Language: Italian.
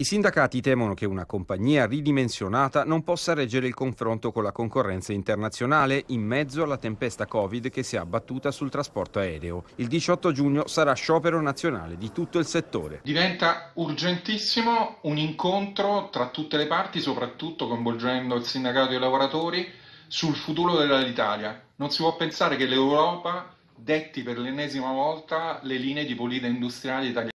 I sindacati temono che una compagnia ridimensionata non possa reggere il confronto con la concorrenza internazionale in mezzo alla tempesta Covid che si è abbattuta sul trasporto aereo. Il 18 giugno sarà sciopero nazionale di tutto il settore. Diventa urgentissimo un incontro tra tutte le parti, soprattutto coinvolgendo il sindacato e i lavoratori, sul futuro dell'Italia. Non si può pensare che l'Europa detti per l'ennesima volta le linee di politica industriale italiana.